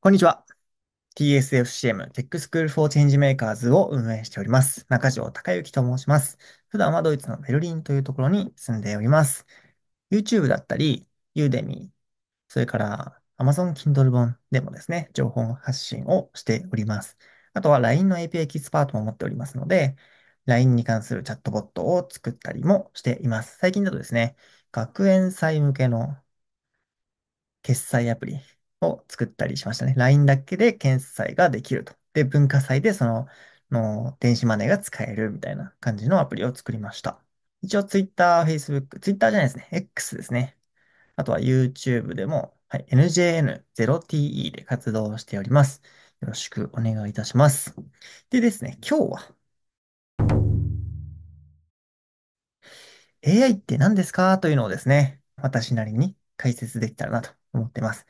こんにちは。TSFCM、テックスクール Changemakers を運営しております。中条隆之と申します。普段はドイツのベルリンというところに住んでおります。YouTube だったり、Udemy、それから Amazon Kindle 本でもですね、情報発信をしております。あとは LINE の API エキスパートも持っておりますので、LINE に関するチャットボットを作ったりもしています。最近だとですね、学園祭向けの決済アプリ、を作ったりしましたね。LINE だけで決済ができると。で、文化祭でその、の電子マネーが使えるみたいな感じのアプリを作りました。一応 Twitter、Facebook、Twitter じゃないですね。X ですね。あとは YouTube でも、はい、NJN0TE で活動しております。よろしくお願いいたします。でですね、今日は AI って何ですかというのをですね、私なりに解説できたらなと思ってます。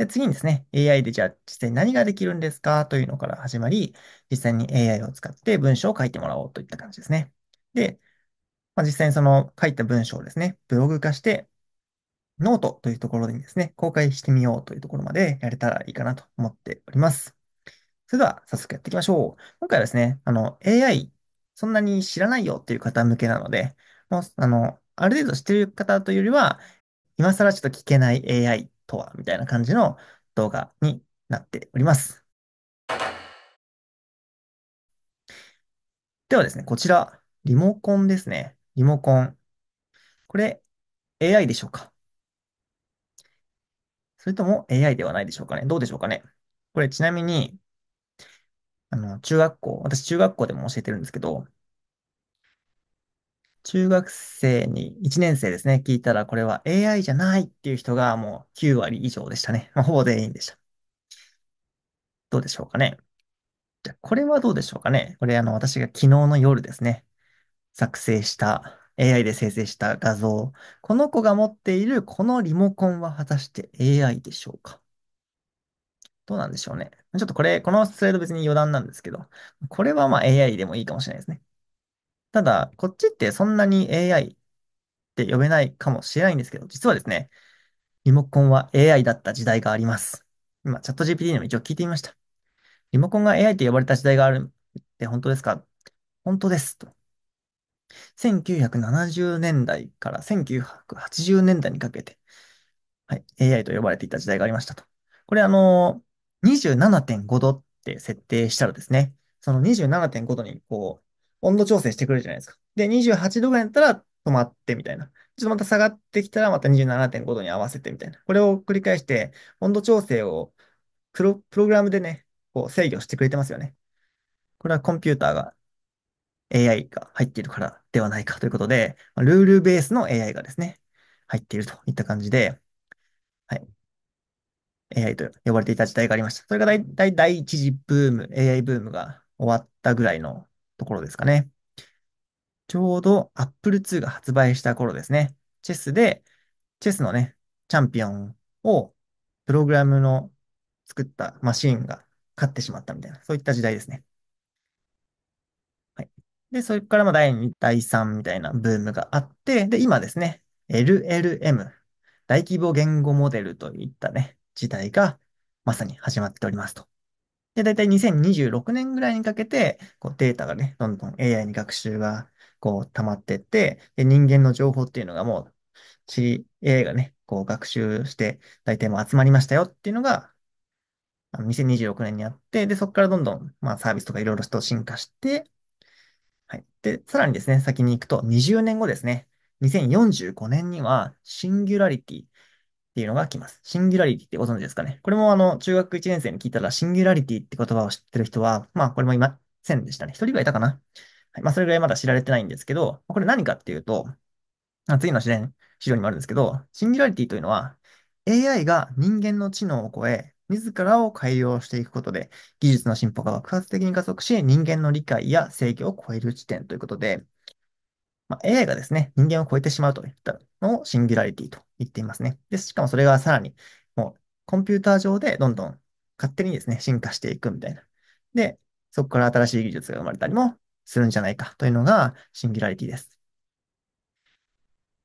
で、次にですね、AI でじゃあ実際に何ができるんですかというのから始まり、実際に AI を使って文章を書いてもらおうといった感じですね。で、まあ、実際にその書いた文章をですね、ブログ化して、ノートというところにですね、公開してみようというところまでやれたらいいかなと思っております。それでは早速やっていきましょう。今回はですね、あの、AI、そんなに知らないよっていう方向けなので、もう、あの、ある程度知ってる方というよりは、今更ちょっと聞けない AI とは、みたいな感じの動画になっております。ではですね、こちら、リモコンですね。リモコン。これ、AI でしょうかそれとも AI ではないでしょうかねどうでしょうかねこれ、ちなみに、あの、中学校、私中学校でも教えてるんですけど、中学生に、1年生ですね、聞いたらこれは AI じゃないっていう人がもう9割以上でしたね。まあ、ほぼ全員でした。どうでしょうかね。じゃこれはどうでしょうかね。これあの、私が昨日の夜ですね、作成した、AI で生成した画像。この子が持っているこのリモコンは果たして AI でしょうかどうなんでしょうね。ちょっとこれ、このスライド別に余談なんですけど、これはまあ AI でもいいかもしれないですね。ただ、こっちってそんなに AI って呼べないかもしれないんですけど、実はですね、リモコンは AI だった時代があります。今、チャット GPT にも一応聞いてみました。リモコンが AI って呼ばれた時代があるって本当ですか本当です。と。1970年代から1980年代にかけて、はい、AI と呼ばれていた時代がありましたと。これあの27.5度って設定したらですね、その27.5度にこう、温度調整してくるじゃないですか。で、28度ぐらいだったら止まってみたいな。ちょっとまた下がってきたらまた27.5度に合わせてみたいな。これを繰り返して、温度調整をプロプログラムでね、こう制御してくれてますよね。これはコンピューターが AI が入っているからではないかということで、ルールベースの AI がですね、入っているといった感じで、はい。AI と呼ばれていた時代がありました。それが大体第一次ブーム、AI ブームが終わったぐらいの頃ですかね。ちょうど Apple II が発売した頃ですね。チェスで、チェスのね、チャンピオンをプログラムの作ったマシンが勝ってしまったみたいな、そういった時代ですね。はい。で、それからま第2、第3みたいなブームがあって、で、今ですね、LLM、大規模言語モデルといったね、時代がまさに始まっておりますと。で、だいたい2026年ぐらいにかけて、こうデータがね、どんどん AI に学習がこう溜まってって、で、人間の情報っていうのがもう、知 AI がね、こう学習して、大体もう集まりましたよっていうのが、2026年にあって、で、そこからどんどん、まあ、サービスとかいろいろと進化して、はい。で、さらにですね、先に行くと20年後ですね。2045年には、シンギュラリティ。っていうのが来ます。シンギュラリティってご存知ですかね。これもあの、中学1年生に聞いたら、シンギュラリティって言葉を知ってる人は、まあ、これもいませんでしたね。一人がいたかな。はい、まあ、それぐらいまだ知られてないんですけど、これ何かっていうと、次の試練、資料にもあるんですけど、シンギュラリティというのは、AI が人間の知能を超え、自らを改良していくことで、技術の進歩が爆発的に加速し、人間の理解や制御を超える地点ということで、まあ、AI がですね、人間を超えてしまうといったのをシンギュラリティと言っていますね。で、しかもそれがさらに、もうコンピューター上でどんどん勝手にですね、進化していくみたいな。で、そこから新しい技術が生まれたりもするんじゃないかというのがシンギュラリティです。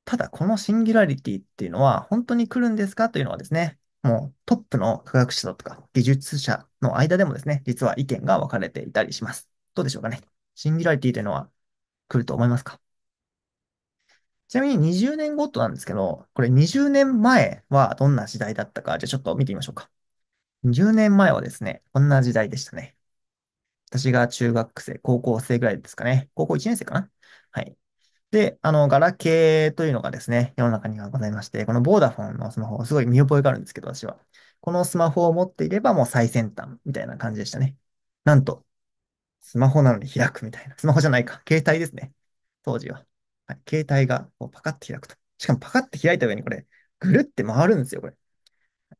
ただ、このシンギュラリティっていうのは本当に来るんですかというのはですね、もうトップの科学者とか技術者の間でもですね、実は意見が分かれていたりします。どうでしょうかね。シンギュラリティというのは来ると思いますかちなみに20年ごとなんですけど、これ20年前はどんな時代だったか、じゃあちょっと見てみましょうか。20年前はですね、こんな時代でしたね。私が中学生、高校生ぐらいですかね。高校1年生かなはい。で、あの、ガラケーというのがですね、世の中にはございまして、このボーダフォンのスマホ、すごい見覚えがあるんですけど、私は。このスマホを持っていればもう最先端みたいな感じでしたね。なんと、スマホなのに開くみたいな。スマホじゃないか。携帯ですね。当時は。携帯がこうパカッて開くと。しかもパカッて開いた上にこれ、ぐるって回るんですよ、これ。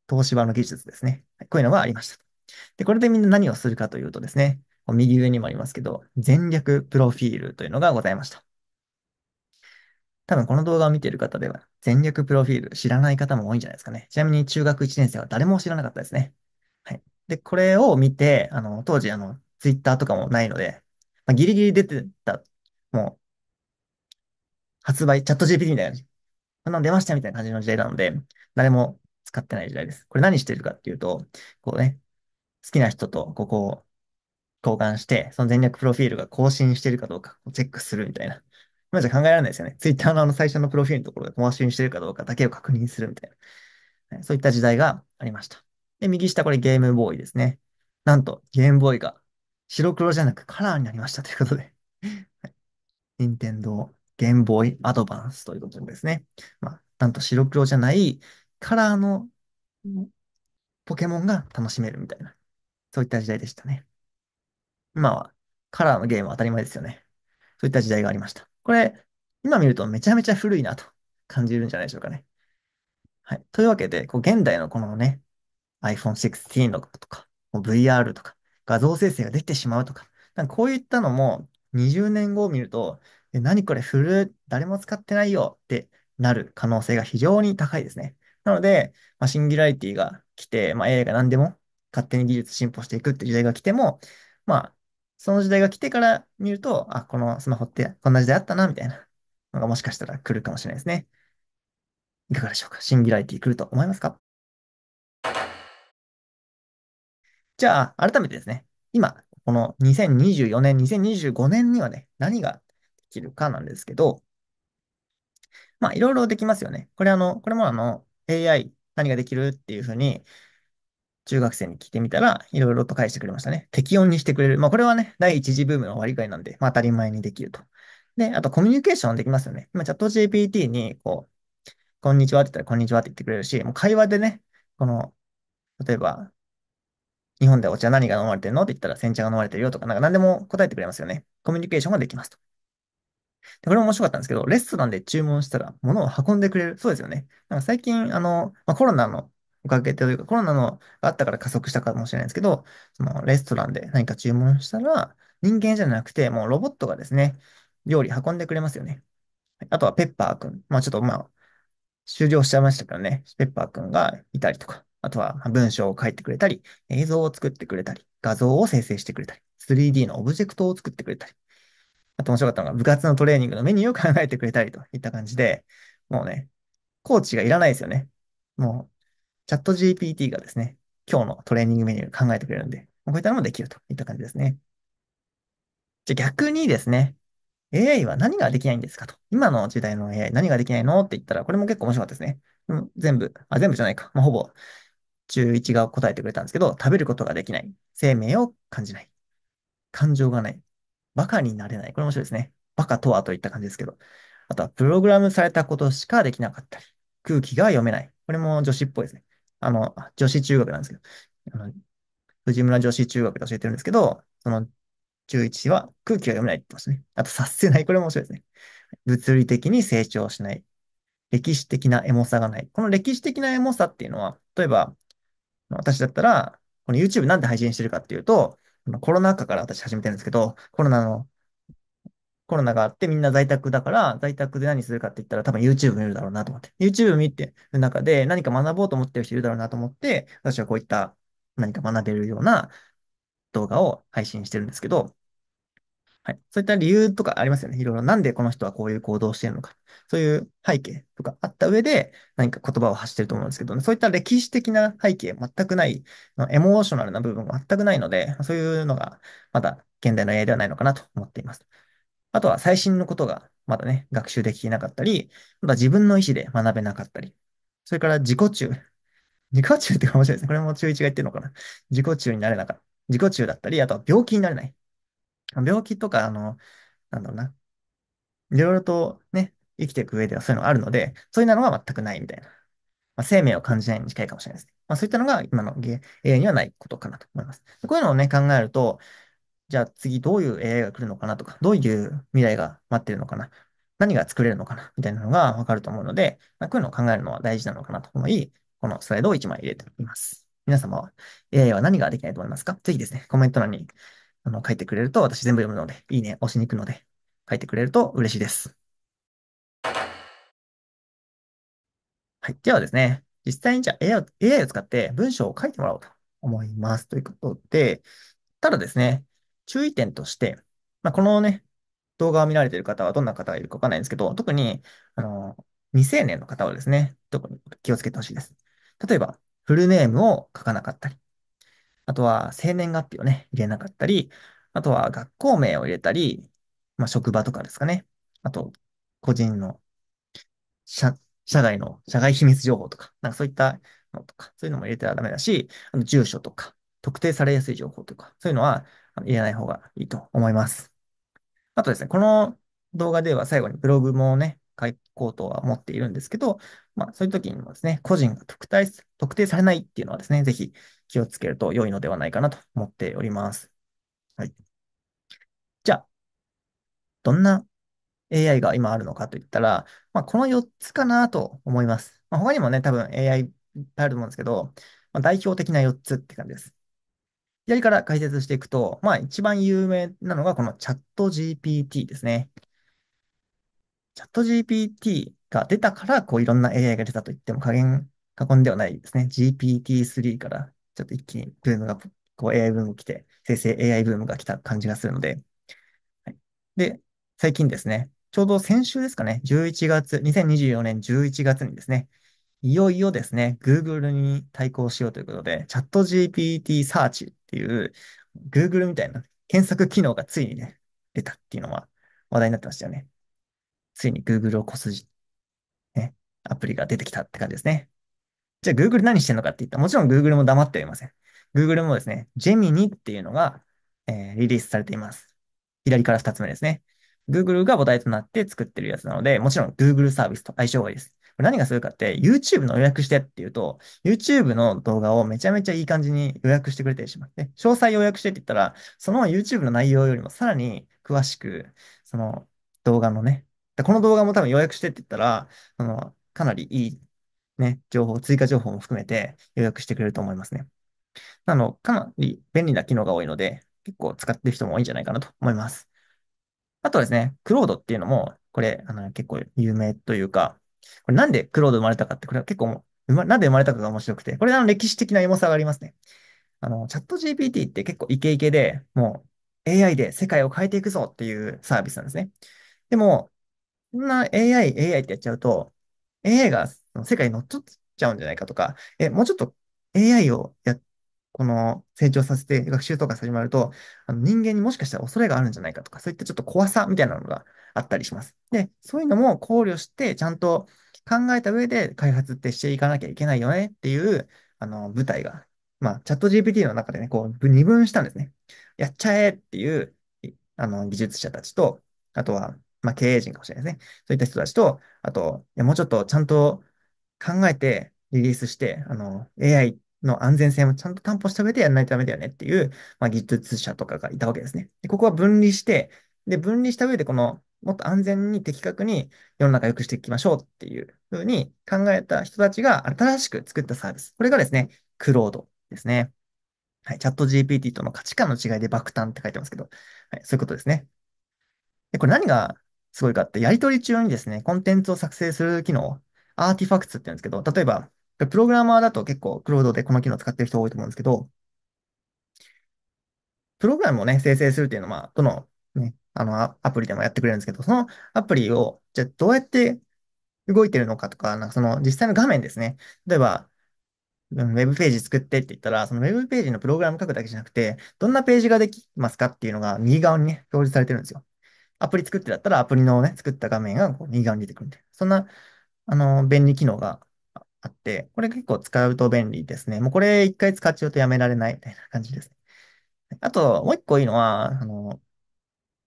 東芝の技術ですね。こういうのがありました。で、これでみんな何をするかというとですね、右上にもありますけど、全略プロフィールというのがございました。多分この動画を見ている方では、全略プロフィール知らない方も多いんじゃないですかね。ちなみに中学1年生は誰も知らなかったですね。はい。で、これを見て、あの、当時、あの、ツイッターとかもないので、まあ、ギリギリ出てた、もう、発売、チャット GPT みたいな感こんなの出ましたみたいな感じの時代なので、誰も使ってない時代です。これ何してるかっていうと、こうね、好きな人とここを交換して、その全略プロフィールが更新してるかどうかをチェックするみたいな。今じゃ考えられないですよね。Twitter のあの最初のプロフィールのところが更新してるかどうかだけを確認するみたいな。そういった時代がありました。で、右下これゲームボーイですね。なんと、ゲームボーイが白黒じゃなくカラーになりましたということで任天堂ゲームボーイアドバンスということですね。まあ、なんと白黒じゃないカラーのポケモンが楽しめるみたいな、そういった時代でしたね。今はカラーのゲームは当たり前ですよね。そういった時代がありました。これ、今見るとめちゃめちゃ古いなと感じるんじゃないでしょうかね。はい。というわけで、こう現代のこのね、iPhone 16とか、VR とか、画像生成ができてしまうとか、なんかこういったのも20年後を見ると、え何これフル、誰も使ってないよってなる可能性が非常に高いですね。なので、まあ、シンギュラリティが来て、まあ、AI が何でも勝手に技術進歩していくって時代が来ても、まあ、その時代が来てから見ると、あ、このスマホってこんな時代あったな、みたいなのがもしかしたら来るかもしれないですね。いかがでしょうかシンギュラリティ来ると思いますかじゃあ、改めてですね、今、この2024年、2025年にはね、何が切るかなんですけど、まあ、いろいろできますよね。これあの、これもあの、AI 何ができるっていうふうに、中学生に聞いてみたら、いろいろと返してくれましたね。適温にしてくれる。まあ、これはね、第一次ブームの割り替えなんで、まあ、当たり前にできると。で、あとコミュニケーションできますよね。今、チャット GPT に、こう、こんにちはって言ったら、こんにちはって言ってくれるし、もう会話でね、この、例えば、日本でお茶何が飲まれてるのって言ったら、煎茶が飲まれてるよとか、なんか何でも答えてくれますよね。コミュニケーションができますと。これも面白かったんですけど、レストランで注文したら物を運んでくれる。そうですよね。なんか最近、あの、まあ、コロナのおかげというか、コロナのがあったから加速したかもしれないですけど、そのレストランで何か注文したら、人間じゃなくて、もうロボットがですね、料理運んでくれますよね。あとはペッパーくん。まあちょっとまあ、終了しちゃいましたけどね、ペッパーくんがいたりとか、あとは文章を書いてくれたり、映像を作ってくれたり、画像を生成してくれたり、3D のオブジェクトを作ってくれたり、あと面白かったのが、部活のトレーニングのメニューを考えてくれたりといった感じで、もうね、コーチがいらないですよね。もう、チャット GPT がですね、今日のトレーニングメニュー考えてくれるんで、こういったのもできるといった感じですね。じゃ逆にですね、AI は何ができないんですかと。今の時代の AI 何ができないのって言ったら、これも結構面白かったですね。うん、全部、あ、全部じゃないか。まあ、ほぼ11が答えてくれたんですけど、食べることができない。生命を感じない。感情がない。バカになれない。これ面白いですね。バカとはといった感じですけど。あとは、プログラムされたことしかできなかったり、空気が読めない。これも女子っぽいですね。あの、女子中学なんですけど、あの藤村女子中学で教えてるんですけど、その11は空気が読めないって言ってましたね。あと、察せない。これも面白いですね。物理的に成長しない。歴史的なエモさがない。この歴史的なエモさっていうのは、例えば、私だったら、この YouTube なんで配信してるかっていうと、コロナ禍から私始めてるんですけど、コロナの、コロナがあってみんな在宅だから、在宅で何するかって言ったら多分 YouTube 見るだろうなと思って。YouTube 見てる中で何か学ぼうと思ってる人いるだろうなと思って、私はこういった何か学べるような動画を配信してるんですけど、はい。そういった理由とかありますよね。いろいろ。なんでこの人はこういう行動をしているのか。そういう背景とかあった上で、何か言葉を発してると思うんですけど、ね、そういった歴史的な背景、全くない、エモーショナルな部分が全くないので、そういうのがまだ現代の AI ではないのかなと思っています。あとは最新のことがまだね、学習できなかったり、まだ自分の意思で学べなかったり、それから自己中。自己中って面白いですね。これも中1が言ってるのかな。自己中になれなかった。自己中だったり、あとは病気になれない。病気とか、あの、なんだろうな。いろいろとね、生きていく上ではそういうのがあるので、そういうのが全くないみたいな。まあ、生命を感じないに近いかもしれないですね。まあ、そういったのが今の AI にはないことかなと思います。こういうのをね、考えると、じゃあ次どういう AI が来るのかなとか、どういう未来が待ってるのかな、何が作れるのかな、みたいなのがわかると思うので、まあ、こういうのを考えるのは大事なのかなと思い、このスライドを1枚入れています。皆様は AI は何ができないと思いますかぜひですね、コメント欄にあの、書いてくれると私全部読むので、いいね押しに行くので、書いてくれると嬉しいです。はい。ではですね、実際にじゃあ AI を使って文章を書いてもらおうと思います。ということで、ただですね、注意点として、まあ、このね、動画を見られている方はどんな方がいるかわかんないんですけど、特に、あの、未成年の方はですね、特に気をつけてほしいです。例えば、フルネームを書かなかったり、あとは生年月日をね、入れなかったり、あとは学校名を入れたり、まあ、職場とかですかね。あと、個人の社、社外の、社外秘密情報とか、なんかそういったのとか、そういうのも入れてはダメだし、あの住所とか、特定されやすい情報とか、そういうのは入れない方がいいと思います。あとですね、この動画では最後にブログもね、書こうとは思っているんですけど、まあそういう時にもですね、個人が特定特定されないっていうのはですね、ぜひ気をつけると良いのではないかなと思っております。はい。じゃあ、どんな AI が今あるのかといったら、まあ、この4つかなと思います。まあ、他にもね、多分 AI いっぱいあると思うんですけど、まあ、代表的な4つって感じです。左から解説していくと、まあ一番有名なのがこのチャット GPT ですね。チャット GPT が出たから、こういろんな AI が出たと言っても加減過言ではないですね。GPT-3 からちょっと一気にブームが、こう AI ブーム来て、生成 AI ブームが来た感じがするので、はい、で、最近ですね、ちょうど先週ですかね、11月、2024年11月にですね、いよいよですね、Google に対抗しようということで、チャット GPT サーチっていう、Google みたいな検索機能がついにね、出たっていうのは話題になってましたよね。ついに Google をこす、ね、アプリが出てきたって感じですね。じゃあ Google 何してんのかって言ったら、もちろん Google も黙ってはいません。Google もですね、ジェミニっていうのが、えー、リリースされています。左から2つ目ですね。Google が母体となって作ってるやつなので、もちろん Google サービスと相性がいいです。これ何がするかって、YouTube の予約してっていうと、YouTube の動画をめちゃめちゃいい感じに予約してくれてしまって、詳細予約してって言ったら、その YouTube の内容よりもさらに詳しく、その動画のね、この動画も多分予約してって言ったら、そのかなりいいね、情報、追加情報も含めて予約してくれると思いますね。なの、かなり便利な機能が多いので、結構使ってる人も多いんじゃないかなと思います。あとですね、クロードっていうのも、これ、あの、結構有名というか、これなんでクロード生まれたかって、これは結構、ま、なんで生まれたかが面白くて、これあの歴史的な重さがありますね。あの、チャット GPT って結構イケイケで、もう AI で世界を変えていくぞっていうサービスなんですね。でも、そんな AI、AI ってやっちゃうと、AI が世界に乗っ取っちゃうんじゃないかとか、え、もうちょっと AI をや、この成長させて学習とか始まると、あの人間にもしかしたら恐れがあるんじゃないかとか、そういったちょっと怖さみたいなのがあったりします。で、そういうのも考慮して、ちゃんと考えた上で開発ってしていかなきゃいけないよねっていう、あの、舞台が、まあ、チャット GPT の中でね、こう、二分したんですね。やっちゃえっていう、あの、技術者たちと、あとは、まあ、経営陣かもしれないですね。そういった人たちと、あと、もうちょっとちゃんと考えてリリースして、あの、AI の安全性もちゃんと担保した上でやらないとダメだよねっていう、まあ、技術者とかがいたわけですね。でここは分離して、で、分離した上でこの、もっと安全に的確に世の中良くしていきましょうっていうふうに考えた人たちが新しく作ったサービス。これがですね、クロードですね。はい、チャット GPT との価値観の違いで爆誕って書いてますけど、はい、そういうことですね。で、これ何がすごいかって、やり取り中にですね、コンテンツを作成する機能アーティファクツって言うんですけど、例えば、プログラマーだと結構クロードでこの機能使ってる人多いと思うんですけど、プログラムをね、生成するっていうのは、どの、ね、あの、アプリでもやってくれるんですけど、そのアプリを、じゃどうやって動いてるのかとか、なんかその実際の画面ですね。例えば、ウェブページ作ってって言ったら、そのウェブページのプログラム書くだけじゃなくて、どんなページができますかっていうのが右側にね、表示されてるんですよ。アプリ作ってだったら、アプリのね、作った画面がこう右側に出てくるんで。そんなあの、便利機能があって、これ結構使うと便利ですね。もうこれ一回使っちゃうとやめられないみたいな感じですね。あと、もう一個いいのは、あの、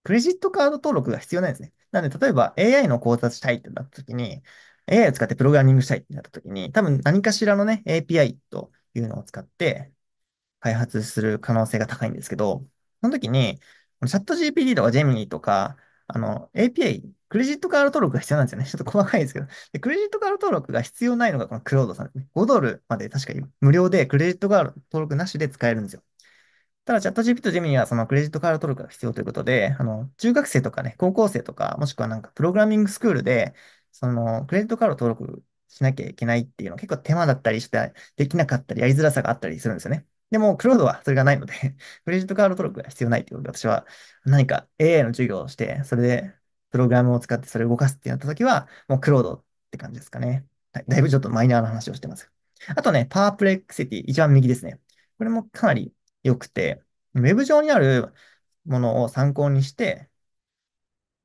クレジットカード登録が必要なんですね。なんで、例えば AI の考察したいってなった時に、AI を使ってプログラミングしたいってなった時に、多分何かしらのね、API というのを使って開発する可能性が高いんですけど、その時に、チャット GPT とかジェミニとか、あの、API、クレジットカード登録が必要なんですよね。ちょっと細かいですけど。で、クレジットカード登録が必要ないのがこのクロードさんね。5ドルまで確かに無料でクレジットカード登録なしで使えるんですよ。ただ、チャット GPT とジェミにはそのクレジットカード登録が必要ということで、あの、中学生とかね、高校生とか、もしくはなんかプログラミングスクールで、その、クレジットカード登録しなきゃいけないっていうの結構手間だったりして、できなかったり、やりづらさがあったりするんですよね。でも、クロードはそれがないので クレジットカード登録が必要ないということで、私は何か AI の授業をして、それでプログラムを使ってそれを動かすってなったときは、もうクロードって感じですかね。はい。だいぶちょっとマイナーな話をしてます。あとね、パープレクシティ、一番右ですね。これもかなり良くて、ウェブ上にあるものを参考にして、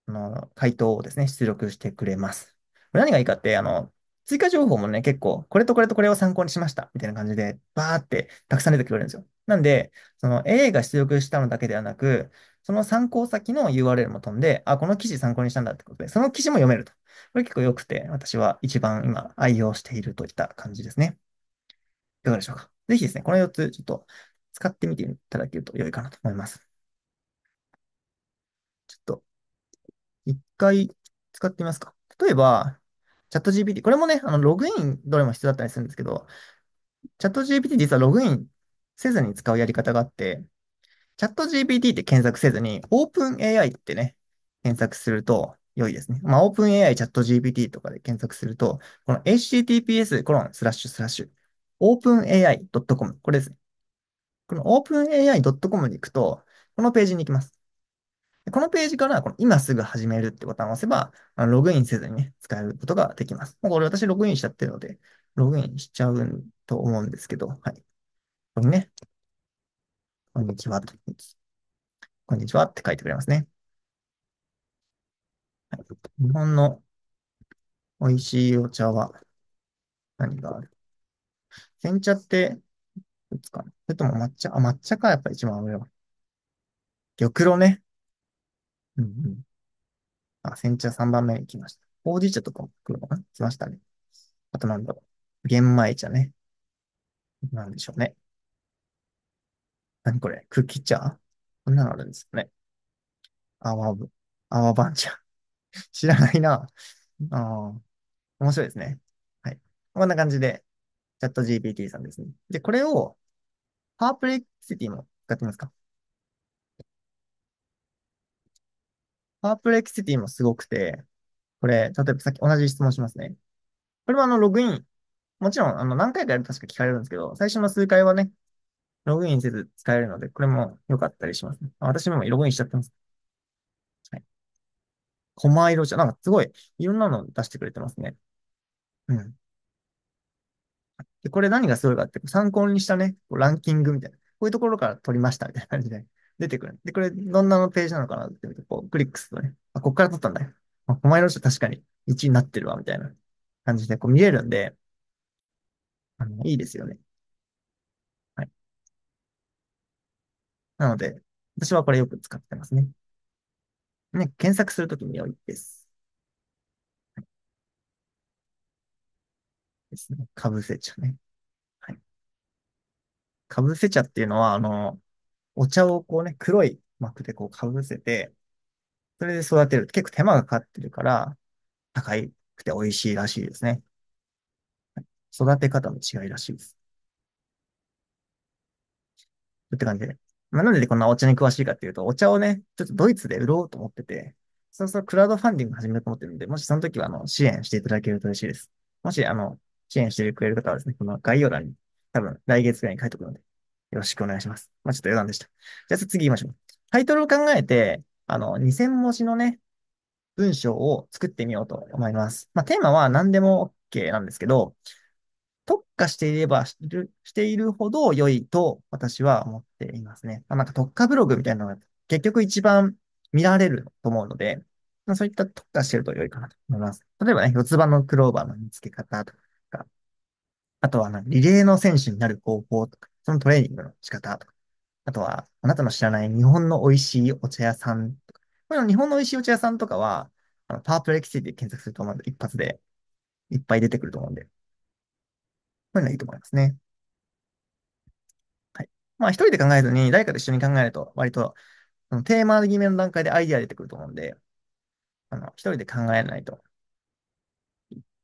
あの回答をですね、出力してくれます。何がいいかって、あの、追加情報もね、結構、これとこれとこれを参考にしました、みたいな感じで、バーってたくさん出てくるんですよ。なんで、その A が出力したのだけではなく、その参考先の URL も飛んで、あ、この記事参考にしたんだってことで、その記事も読めると。これ結構良くて、私は一番今愛用しているといった感じですね。いかがでしょうか。ぜひですね、この4つちょっと使ってみていただけると良いかなと思います。ちょっと、一回使ってみますか。例えば、チャット GPT、これもね、あのログインどれも必要だったりするんですけど、チャット GPT 実はログインせずに使うやり方があって、チャット GPT って検索せずに、OpenAI ってね、検索すると良いですね。まあ、OpenAI チャット GPT とかで検索すると、この https コロンスラッシュスラッシュ openai.com これですね。この openai.com に行くと、このページに行きます。このページから今すぐ始めるってボタンを押せば、ログインせずにね、使えることができます。もうこれ私ログインしちゃってるので、ログインしちゃうと思うんですけど、はい。ここにね、こんにちはと。こんにちはって書いてくれますね。はい、日本の美味しいお茶は何がある煎茶って、いつかなそれとも抹茶あ、抹茶か、やっぱ一番上は。玉露ね。うんうん。あ、煎茶3番目行来ました。ほうじ茶とかも来るのかな来ましたね。あとなんだろう。玄米茶ね。なんでしょうね。何これ茎茶こんなのあるんですよね。泡泡番茶。知らないな。ああ、面白いですね。はい。こんな感じで、チャット GPT さんですね。で、これを、パープレクシティも使ってみますかパープレクシティもすごくて、これ、例えばさっき同じ質問しますね。これもあの、ログイン。もちろん、あの、何回かやると確か聞かれるんですけど、最初の数回はね、ログインせず使えるので、これも良かったりしますね。私もログインしちゃってます。はい。駒色じゃ、なんかすごい、いろんなの出してくれてますね。うん。で、これ何がすごいかって、参考にしたね、ランキングみたいな。こういうところから取りましたみたいな感じで。出てくる。で、これ、どんなのページなのかなってこう、クリックするとね、あ、こっから撮ったんだよ。あ、狛の人確かに1位になってるわ、みたいな感じで、こう見れるんで、あの、いいですよね。はい。なので、私はこれよく使ってますね。ね、検索するときに良いです。はい、ですね。かぶせ茶ね。はい。かぶせ茶っていうのは、あの、お茶をこうね、黒い膜でこうかぶせて、それで育てると結構手間がかかってるから、高くて美味しいらしいですね。育て方の違いらしいです。って感じで。まあ、なんでこんなお茶に詳しいかっていうと、お茶をね、ちょっとドイツで売ろうと思ってて、そろそろクラウドファンディング始めようと思ってるんで、もしその時はあの支援していただけると嬉しいです。もしあの、支援してくれる方はですね、この概要欄に多分来月ぐらいに書いておくので、よろしくお願いします。まあ、ちょっと余談でした。じゃあ次行きましょう。タイトルを考えて、あの、2000文字のね、文章を作ってみようと思います。まあ、テーマは何でも OK なんですけど、特化していればし、しているほど良いと私は思っていますね。まあ、なんか特化ブログみたいなのが結局一番見られると思うので、まあ、そういった特化してると良いかなと思います。例えばね、四つ葉のクローバーの見つけ方とか、あとはリレーの選手になる方法とか、そのトレーニングの仕方とか、あとは、あなたの知らない日本の美味しいお茶屋さんとか、この日本の美味しいお茶屋さんとかは、あのパープレキシティで検索すると思うので、一発でいっぱい出てくると思うんで、こういうのがいいと思いますね。はい。まあ、一人で考えずに、誰かと一緒に考えると、割と、そのテーマ決めの段階でアイディア出てくると思うんで、あの、一人で考えないと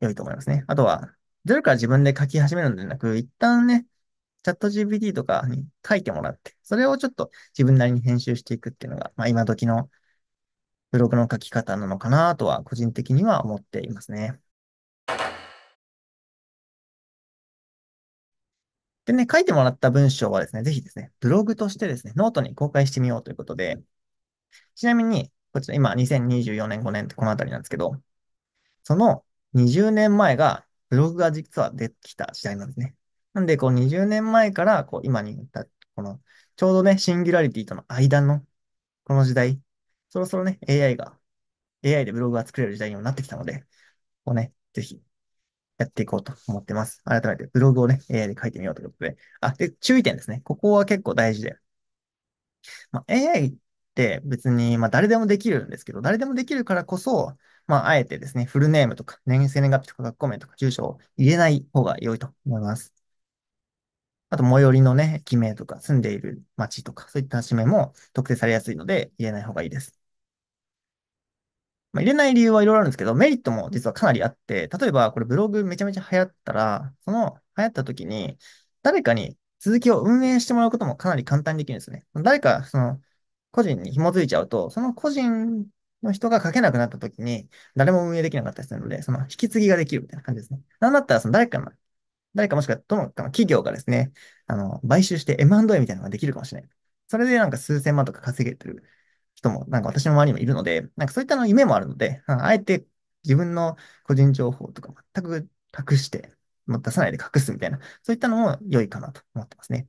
良いと思いますね。あとは、ゼロから自分で書き始めるのではなく、一旦ね、チャット GPT とかに書いてもらって、それをちょっと自分なりに編集していくっていうのが、まあ今時のブログの書き方なのかなとは個人的には思っていますね。でね、書いてもらった文章はですね、ぜひですね、ブログとしてですね、ノートに公開してみようということで、ちなみに、こちら今2024年5年ってこのあたりなんですけど、その20年前がブログが実はできた時代なんですね。なんで、こう20年前から、こう今に至っこの、ちょうどね、シンギュラリティとの間の、この時代、そろそろね、AI が、AI でブログが作れる時代にもなってきたので、こうね、ぜひ、やっていこうと思ってます。改めて、ブログをね、AI で書いてみようということで。あ、で、注意点ですね。ここは結構大事で。まあ、AI って別に、まあ、誰でもできるんですけど、誰でもできるからこそ、まあ、あえてですね、フルネームとか、年生年月日とか学校名とか住所を入れない方が良いと思います。あと、最寄りのね、駅名とか、住んでいる町とか、そういった締名も特定されやすいので、入れない方がいいです。まあ、入れない理由はいろいろあるんですけど、メリットも実はかなりあって、例えばこれブログめちゃめちゃ流行ったら、その流行った時に、誰かに続きを運営してもらうこともかなり簡単にできるんですね。誰か、その、個人に紐づいちゃうと、その個人の人が書けなくなった時に、誰も運営できなかったりするので、その引き継ぎができるみたいな感じですね。なんだったら、その誰かの誰かもしくはどのかの企業がですね、あの、買収して M&A みたいなのができるかもしれない。それでなんか数千万とか稼げてる人も、なんか私の周りにもいるので、なんかそういったの夢もあるので、あえて自分の個人情報とか全く隠して、もう出さないで隠すみたいな、そういったのも良いかなと思ってますね。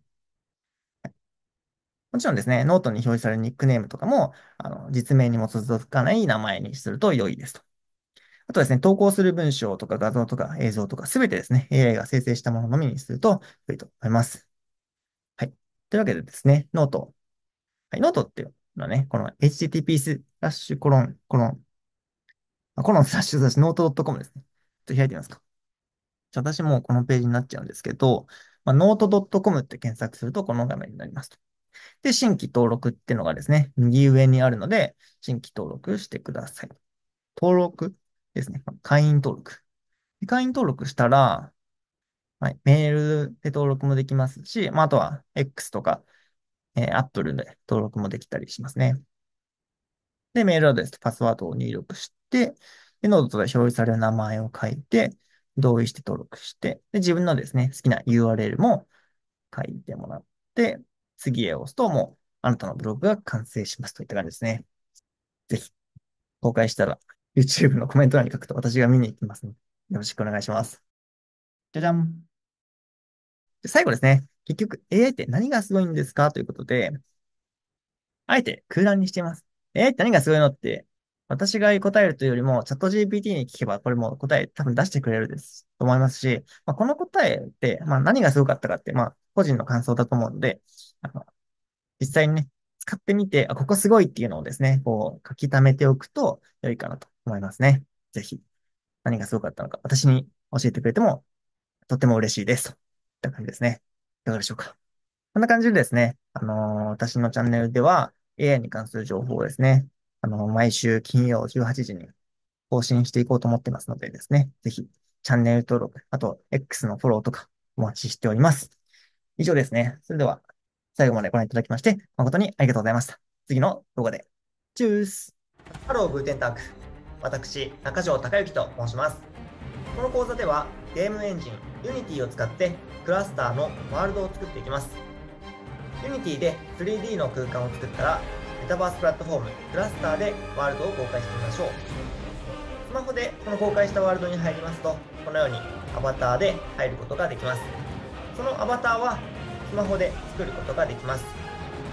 もちろんですね、ノートに表示されるニックネームとかも、あの実名に基づかない名前にすると良いですと。あとですね、投稿する文章とか画像とか映像とかすべてですね、AI が生成したもののみにすると良いと思います。はい。というわけでですね、ノート。はい、ノートっていうのはね、この http スラッシュコロン、コロン、コロンスラッシュスラッシュノート .com ですね。ちょっと開いてみますか。じゃ私もうこのページになっちゃうんですけど、まあ、n o t c o m って検索するとこの画面になりますと。で、新規登録っていうのがですね、右上にあるので、新規登録してください。登録ですね。会員登録。会員登録したら、はい、メールで登録もできますし、まあ、あとは X とか、えー、Apple で登録もできたりしますね。で、メールアドレスとパスワードを入力して、で、ノートで表示される名前を書いて、同意して登録して、で、自分のですね、好きな URL も書いてもらって、次へ押すと、もう、あなたのブログが完成しますといった感じですね。ぜひ、公開したら YouTube のコメント欄に書くと私が見に行きますので、よろしくお願いします。じゃじゃん。最後ですね。結局 AI って何がすごいんですかということで、あえて空欄にしています。AI って何がすごいのって、私が答えるというよりも、チャット GPT に聞けば、これも答え多分出してくれるです、と思いますし、まあ、この答えって、まあ、何がすごかったかって、まあ、個人の感想だと思うんで、あの実際にね、使ってみて、あ、ここすごいっていうのをですね、こう書き溜めておくと良いかなと思いますね。ぜひ、何がすごかったのか、私に教えてくれても、とっても嬉しいです。といった感じですね。いかがでしょうか。こんな感じでですね、あのー、私のチャンネルでは AI に関する情報をですね、あのー、毎週金曜18時に更新していこうと思ってますのでですね、ぜひチャンネル登録、あと X のフォローとかお待ちしております。以上ですね。それでは最後までご覧いただきまして誠にありがとうございました。次の動画で。チュースハロー、ブーテンターク。私、中条隆之と申します。この講座では、ゲームエンジン Unity を使ってクラスターのワールドを作っていきます。Unity で 3D の空間を作ったら、メタバースプラットフォームクラスターでワールドを公開してみましょう。スマホでこの公開したワールドに入りますと、このようにアバターで入ることができます。そのアバターはスマホで作ることができます。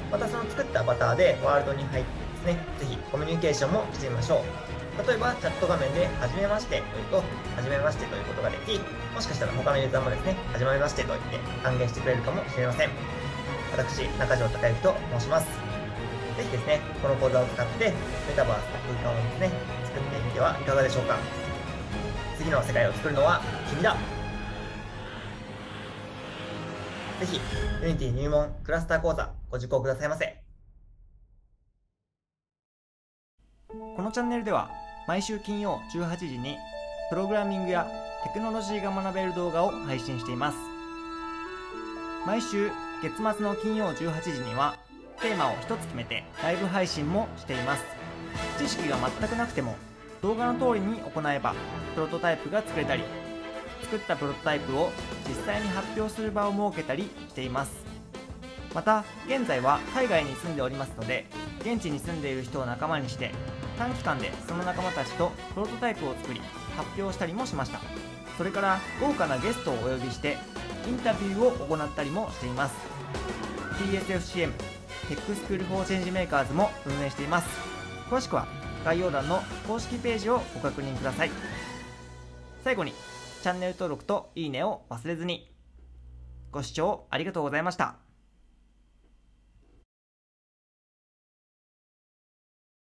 またその作ったアバターでワールドに入ってですね、ぜひコミュニケーションもしてみましょう。例えばチャット画面で、はじめましてというと、はじめましてということができ、もしかしたら他のユーザーもですね、はじめましてと言って還元してくれるかもしれません。私、中条孝之と申します。ぜひですね、この講座を使って、メタバースの空間をですね、作ってみてはいかがでしょうか。次の世界を作るのは君だぜひ、ユニティ入門クラスター講座ご受講くださいませ。このチャンネルでは毎週金曜18時にプログラミングやテクノロジーが学べる動画を配信しています毎週月末の金曜18時にはテーマを1つ決めてライブ配信もしています知識が全くなくても動画の通りに行えばプロトタイプが作れたり作ったプロトタイプを実際に発表する場を設けたりしていますまた現在は海外に住んでおりますので現地に住んでいる人を仲間にして短期間でその仲間たちとプロトタイプを作り発表したりもしましたそれから豪華なゲストをお呼びしてインタビューを行ったりもしています TSFCM テックスクール・フォー・チェンジ・メーカーズも運営しています詳しくは概要欄の公式ページをご確認ください最後にチャンネル登録といいねを忘れずにご視聴ありがとうございました